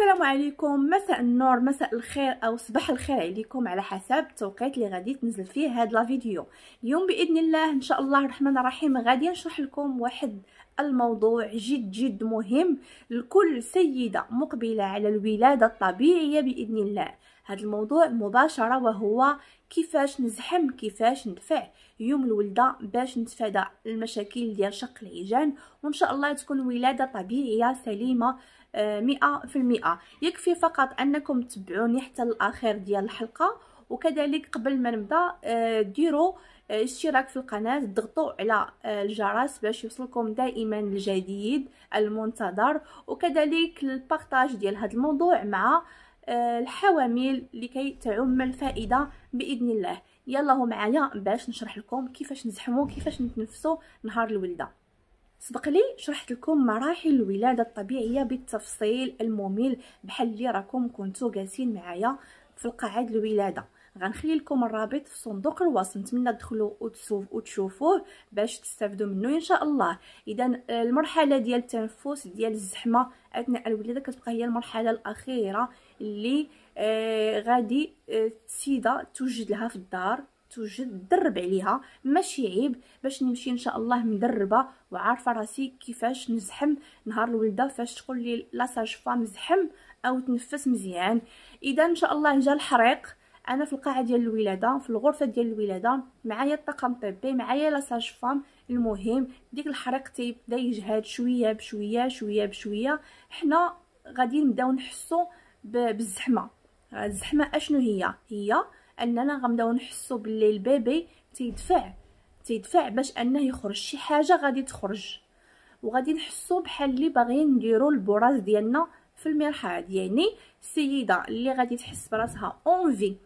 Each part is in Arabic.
السلام عليكم مساء النور مساء الخير او صباح الخير عليكم على حسب التوقيت اللي غادي تنزل فيه هاد لا فيديو اليوم باذن الله ان شاء الله الرحمن الرحيم غادي نشرح لكم واحد الموضوع جد جد مهم لكل سيده مقبله على الولاده الطبيعيه باذن الله هذا الموضوع مباشره وهو كيفاش نزحم كيفاش ندفع يوم الولده باش نتفادى المشاكل ديال شق العيجان وان شاء الله تكون ولاده طبيعيه سليمه مئة في المئة يكفي فقط أنكم تبعوني حتى الأخير ديال الحلقة وكذلك قبل ما نبدا آه، ديروا آه، اشتراك في القناة ضغطوا على آه، الجرس باش يوصلكم دائما الجديد المنتظر وكذلك البارتاج ديال هذا الموضوع مع الحوامل لكي تعم الفائدة بإذن الله يلا معايا باش نشرح لكم كيفاش نزحمو كيفاش نتنفسو نهار الولده سبق لي شرحت لكم مراحل الولاده الطبيعيه بالتفصيل الممل بحال اللي راكم كنتو جالسين معايا في القاعده الولاده غنخلي لكم الرابط في صندوق الوصف نتمنى تدخلوا وتشوفوه باش تستافدوا منه ان شاء الله اذا آه، المرحله ديال التنفس ديال الزحمه اثناء الولاده كتبقى هي المرحله الاخيره اللي آه غادي آه السيده توجد لها في الدار توجد درب عليها ماشي عيب باش نمشي ان شاء الله مدربه وعارفه راسي كيفاش نزحم نهار الولده فاش تقول لي لا ساج فام زحم او تنفس مزيان اذا ان شاء الله جا الحريق انا في القاعه ديال الولاده في الغرفه ديال الولاده معايا الطاقم الطبي معايا لا ساج فام المهم ديك الحريق تيبدا يجهد شويه بشويه شويه بشويه حنا غادي نبداو نحسو بالزحمه الزحمه اشنو هي هي اننا غنبداو نحسو باللي البيبي تيدفع تيدفع باش انه يخرج شي حاجه غادي تخرج وغادي نحسو بحال اللي باغيين نديرو البراز ديالنا في المرحاض يعني السيده اللي غادي تحس براسها اونفي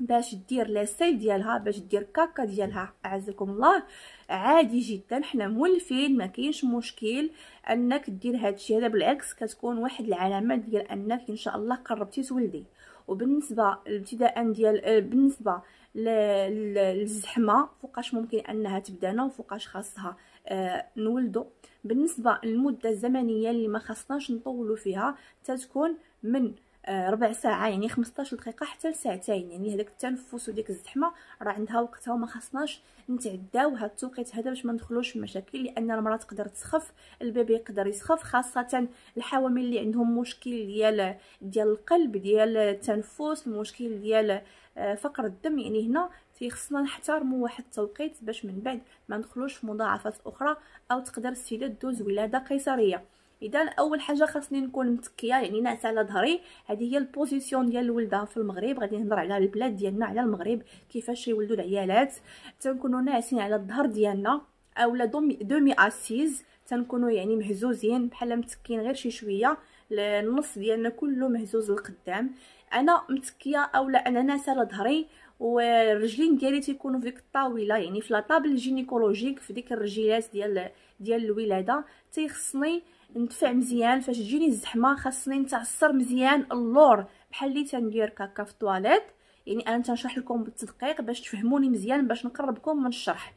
باش دير لي سيل ديالها باش دير كاكا ديالها اعزكم الله عادي جدا حنا مولفين ما كاينش مشكل انك دير هادشي هذا بالعكس كتكون واحد العلامه ديال انك ان شاء الله قربتي تولدي وبالنسبه ابتداء ديال آه، بالنسبه للزحمه فوقاش ممكن انها تبدانا وفوقاش خاصها آه، نولدو بالنسبه للمده الزمنيه اللي ما خصناش نطولوا فيها تتكون من آه، ربع ساعه يعني 15 دقيقه حتى لساعتين يعني هذاك التنفس وديك الزحمه راه عندها وقتها وما خصناش نتعداو هاد التوقيت هذا باش ما ندخلوش في مشاكل لان المراه تقدر تسخف البيبي يقدر يسخف خاصه الحوامل اللي عندهم مشكل ديال ديال القلب ديال التنفس المشكل ديال آه، فقر الدم يعني هنا تيخصنا نحترموا واحد التوقيت باش من بعد ما ندخلوش في مضاعفات اخرى او تقدر السيده دوز ولاده قيصريه اذا اول حاجه خاصني نكون متكيه يعني ناعس على ظهري هذه هي البوزيسيون ديال الولده في المغرب غادي نهضر على البلاد ديالنا على المغرب كيفاش يولدوا العيالات تنكونوا ناعسين على الظهر ديالنا اولا دومي دومي اسيز تنكونوا يعني مهزوزين بحال متكين غير شي شويه النص ديالنا كله مهزوز لقدام انا متكيه اولا انا ناعسه على ظهري والرجلين ديالي تيكونوا في ديك الطاوله يعني في لاطابل جينيكولوجيك في ديك الرجيلات ديال ديال الولاده تيخصني ندفع مزيان فاش تجيني الزحمه خاصني نتعصر مزيان اللور بحال اللي تندير كاكا في التواليت يعني انا تنشرح لكم بالتدقيق باش تفهموني مزيان باش نقربكم من الشرح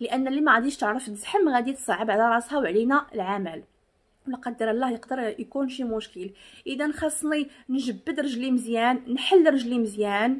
لان اللي ما غاديش تعرف تزحم غادي تصعب على راسها وعلينا العمل لا قدر الله يقدر يكون شي مشكل اذا خاصني نجبد رجلي مزيان نحل رجلي مزيان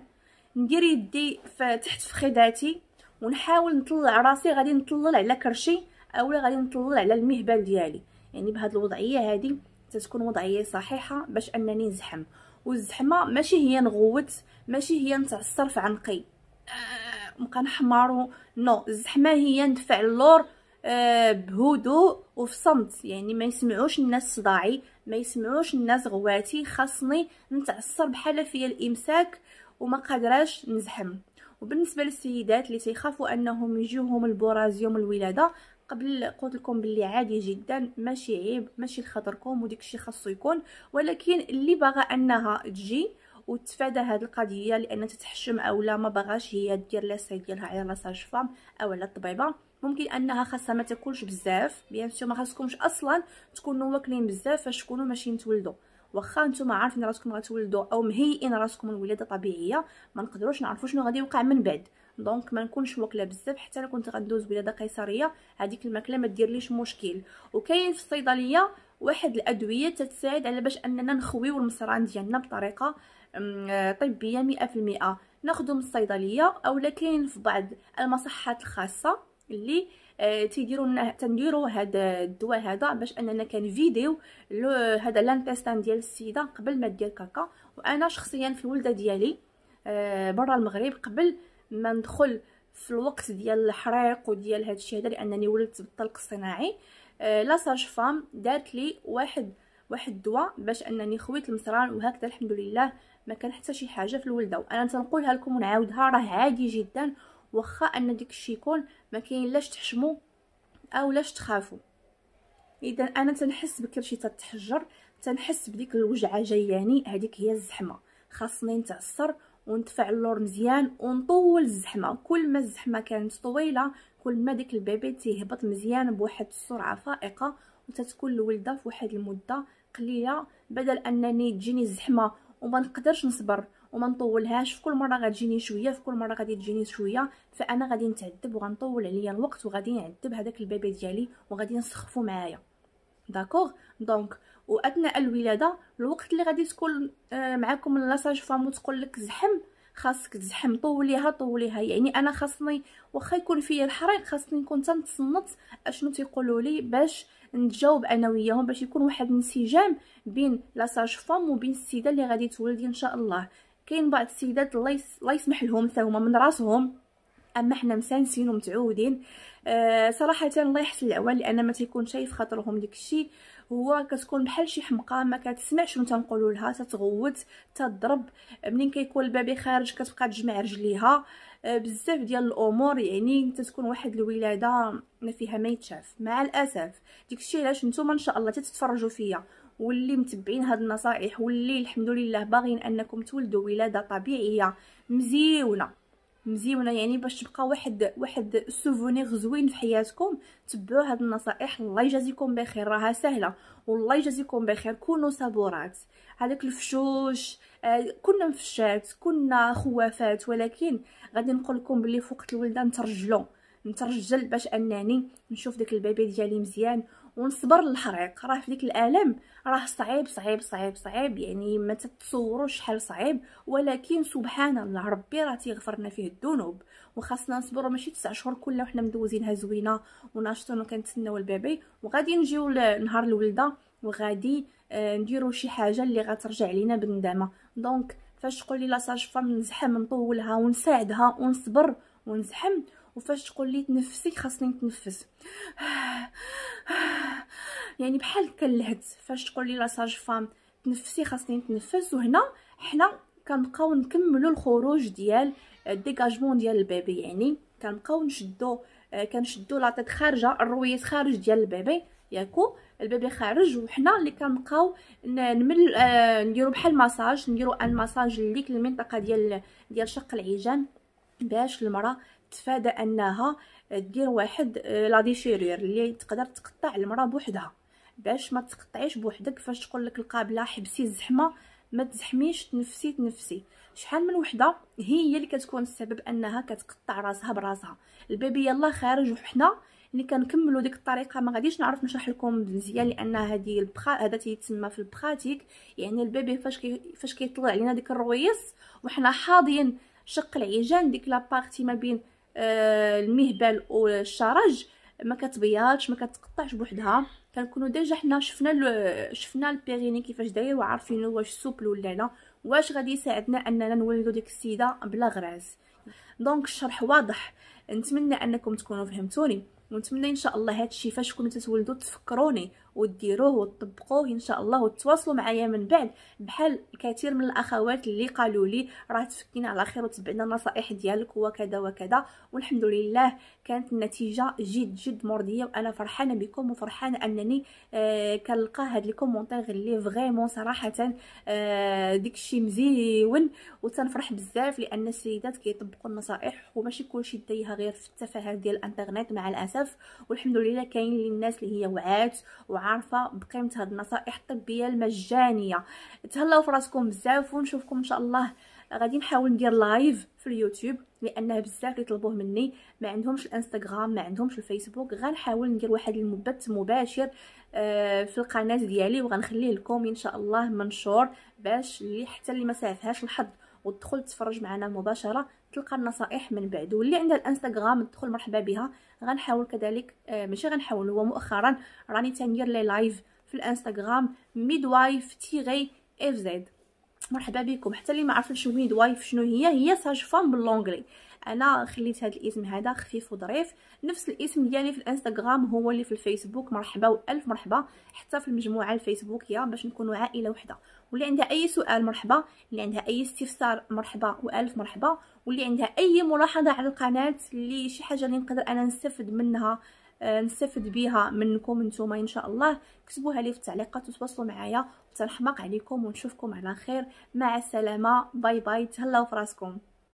ندير يدي تحت في ونحاول نطلع راسي غادي نطلل على كرشي اولا غادي نطلل على المهبل ديالي يعني بهاد الوضعيه هذه تتكون وضعيه صحيحه باش انني نزحم والزحمه ماشي هي نغوت ماشي هي نتعصر في عنقي آه، نبقى نحمر نو الزحمه هي ندفع اللور أه بهدوء وفي صمت يعني ما يسمعوش الناس صداعي ما يسمعوش الناس غواتي خاصني نتعصر بحال فيا الامساك وما قادراش نزحم وبالنسبه للسيدات اللي تيخافوا انهم يجيهم البراز يوم الولاده قبل قلت لكم باللي عادي جدا ماشي عيب ماشي لخاطركم وديك الشيء خاصو يكون ولكن اللي باغا انها تجي وتفادى هذه القضيه لان تتحشم اولا ما باغاش هي دير لا ديالها على مساج فام او على الطبيبه ممكن انها خاصها ما تاكلش بزاف بيان سور ما خاصكمش اصلا تكونوا واكلين بزاف فاش تكونوا ماشيين تولدوا واخا نتوما عارفين راسكم غتولدوا او مهيئين راسكم الولاده طبيعيه ما نقدروش نعرفوا شنو غادي يوقع من بعد دونك ما نكونش واكله بزاف حتى لو كنت غندوز ولاده قيصريه هذيك الماكله ما ديرليش مشكل وكاين في الصيدليه واحد الادويه تتساعد على باش اننا نخويو المصران ديالنا بطريقه طبيه 100% ناخذو من الصيدليه اولا كاين في بعض المصحات الخاصه اللي آه، تيديروا لنا تنديروا هذا الدواء هذا باش اننا كنفيديو هذا لانتستان ديال السيده قبل ما دير كاكا وانا شخصيا في الولده ديالي آه، برا المغرب قبل ما ندخل في الوقت ديال الحريق وديال هذا الشيء هذا لانني ولدت بالطلق الصناعي آه لا ساج فام دارت لي واحد واحد الدواء باش انني خويت المصران وهكذا الحمد لله ما كان حتى شي حاجه في الولده وانا تنقولها لكم ونعاودها راه عادي جدا واخا ان ديك الشيء يكون ما كاين لاش تحشموا او لاش تخافوا اذا انا تنحس بكرشي تتحجر تنحس بديك الوجعه جاياني هذيك هي الزحمه خاصني نتعصر وندفع اللور مزيان ونطول الزحمه كل ما الزحمه كانت طويله كل ما ديك البيبي تيهبط مزيان بواحد السرعه فائقه وتتكون الولده في واحد المده قليله بدل انني تجيني الزحمه وما نقدرش نصبر وما نطولهاش في كل مره غتجيني شويه في كل مره غادي تجيني شويه فانا غادي نتعذب وغنطول عليا الوقت وغادي نعذب هذاك البيبي ديالي وغادي نسخفو معايا داكوغ دونك واثناء الولاده الوقت اللي غادي تكون آه، معكم لاساج فام وتقول لك زحم خاصك تزحم طوليها طوليها يعني انا خاصني واخا يكون فيا الحريق خاصني نكون تنتصنت اشنو تيقولوا لي باش نتجاوب انا وياهم باش يكون واحد الانسجام بين لاساج فام وبين السيده اللي غادي تولدي ان شاء الله كاين بعض السيدات الله يسمح لهم حتى هما من راسهم اما حنا مسانسين ومتعودين آه، صراحه الله يحسن العوان لان ما تيكون شي في خاطرهم داكشي هو كتكون بحال شي حمقى ما كتسمعش متى تنقولوا لها تتغوت تضرب منين كيكون البابي خارج كتبقى تجمع رجليها آه، بزاف ديال الامور يعني تتكون واحد الولاده ما فيها ما يتشاف مع الاسف الشيء علاش نتوما ان شاء الله تتفرجوا فيا واللي متبعين هاد النصائح واللي الحمد لله باغيين انكم تولدوا ولاده طبيعيه مزيونه مزيونه يعني باش تبقى واحد واحد سوفونير زوين في حياتكم تبعوا هاد النصائح الله يجازيكم بخير راها سهله والله يجازيكم بخير كونوا صبورات هذاك الفشوش آه، كنا مفشات كنا خوافات ولكن غادي نقول لكم بلي فوقت الولده نترجلوا نترجل باش انني نشوف داك البيبي ديالي مزيان ونصبر للحريق راه في ديك الالم راه صعيب صعيب صعيب صعيب يعني ما تتصوروش شحال صعيب ولكن سبحان الله ربي راه تيغفرنا فيه الذنوب وخاصنا نصبروا ماشي 9 شهور كلها وحنا مدوزينها زوينه وناشطين وكنتسناو البيبي وغادي نجيو لنهار الولده وغادي آه، نديرو شي حاجه اللي غترجع لينا بالندامه دونك فاش تقولي لا ساج فام نزحم نطولها ونساعدها ونصبر ونزحم وفاش تقول لي تنفسي خاصني نتنفس يعني بحال كلهت فاش تقول لي لاساج فام تنفسي خاصني نتنفس وهنا حنا كنبقاو نكملوا الخروج ديال ديكاجمون ديال البيبي يعني كنبقاو نشدو كنشدو لاطيت خارجه الرويات خارج ديال البيبي ياكو البيبي خارج وحنا اللي كنبقاو نمل آه نديرو بحال مساج نديرو ان مساج ليك المنطقه ديال ديال شق العيجان باش المراه تتفادى انها دير واحد آه، لا ديشيرير اللي تقدر تقطع المراه بوحدها باش ما تقطعيش بوحدك فاش تقول لك القابله حبسي الزحمه ما تزحميش تنفسي تنفسي شحال من وحده هي اللي كتكون السبب انها كتقطع راسها براسها البيبي يلا خارج وحنا اللي كنكملوا ديك الطريقه ما غاديش نعرف نشرح لكم مزيان لان هذه البخا هذا تيتسمى في البراتيك يعني البيبي فاش كي فاش كيطلع لينا ديك الرويس وحنا حاضين شق العيجان ديك لابارتي ما بين آه، المهبل والشرج ما كتبياتش ما كتقطعش بوحدها كنكونوا ديجا حنا شفنا شفنا البيريني كيفاش داير وعارفين واش سوبل ولا لا واش غادي يساعدنا اننا نولدو ديك السيده بلا غراز دونك الشرح واضح نتمنى انكم تكونوا فهمتوني ونتمنى ان شاء الله هادشي فاش كنتوا تولدوا تفكروني وديروه وتطبقوه ان شاء الله وتواصلوا معايا من بعد بحال كثير من الاخوات اللي قالوا لي راه تفكين على خير وتبعنا النصائح ديالك وكذا وكذا والحمد لله كانت النتيجه جد جد مرضيه وانا فرحانه بكم وفرحانه انني آه كنلقى هاد لي كومونتير اللي فريمون صراحه آه داكشي مزيون وتنفرح بزاف لان السيدات كيطبقوا النصائح وماشي كلشي دايها غير في التفاهات ديال الانترنت مع الاسف والحمد لله كاين للناس اللي هي وعات وعارفه عارفه بقيمه هاد النصائح الطبيه المجانيه تهلاو فراسكم بزاف ونشوفكم ان شاء الله غادي نحاول ندير لايف في اليوتيوب لانه بزاف اللي طلبوه مني ما عندهمش الانستغرام ما عندهمش الفيسبوك غنحاول ندير واحد المبث مباشر آه، في القناه ديالي وغنخليه لكم ان شاء الله منشور باش اللي حتى اللي ما الحظ ودخل تفرج معنا مباشره تلقى النصائح من بعد واللي عندها الانستغرام تدخل مرحبا بها غنحاول كذلك آه ماشي غنحاول هو مؤخرا راني تندير لي لايف في الانستغرام ميدوايف تيغي اف زد مرحبا بكم حتى اللي ما عرفش ميد ميدوايف شنو هي هي ساج فام باللونغلي انا خليت هذا الاسم هذا خفيف وظريف نفس الاسم ديالي يعني في الانستغرام هو اللي في الفيسبوك مرحبا والف مرحبا حتى في المجموعه الفيسبوكيه باش نكونوا عائله وحده واللي عندها اي سؤال مرحبا اللي عندها اي استفسار مرحبا والف مرحبا واللي عندها اي ملاحظه على القناه اللي شي حاجه اللي نقدر انا نستفد منها آه، نستفد بها منكم نتوما ان شاء الله كتبوها لي في التعليقات وتواصلوا معايا وتنحماق عليكم ونشوفكم على خير مع السلامه باي باي تهلاو فراسكم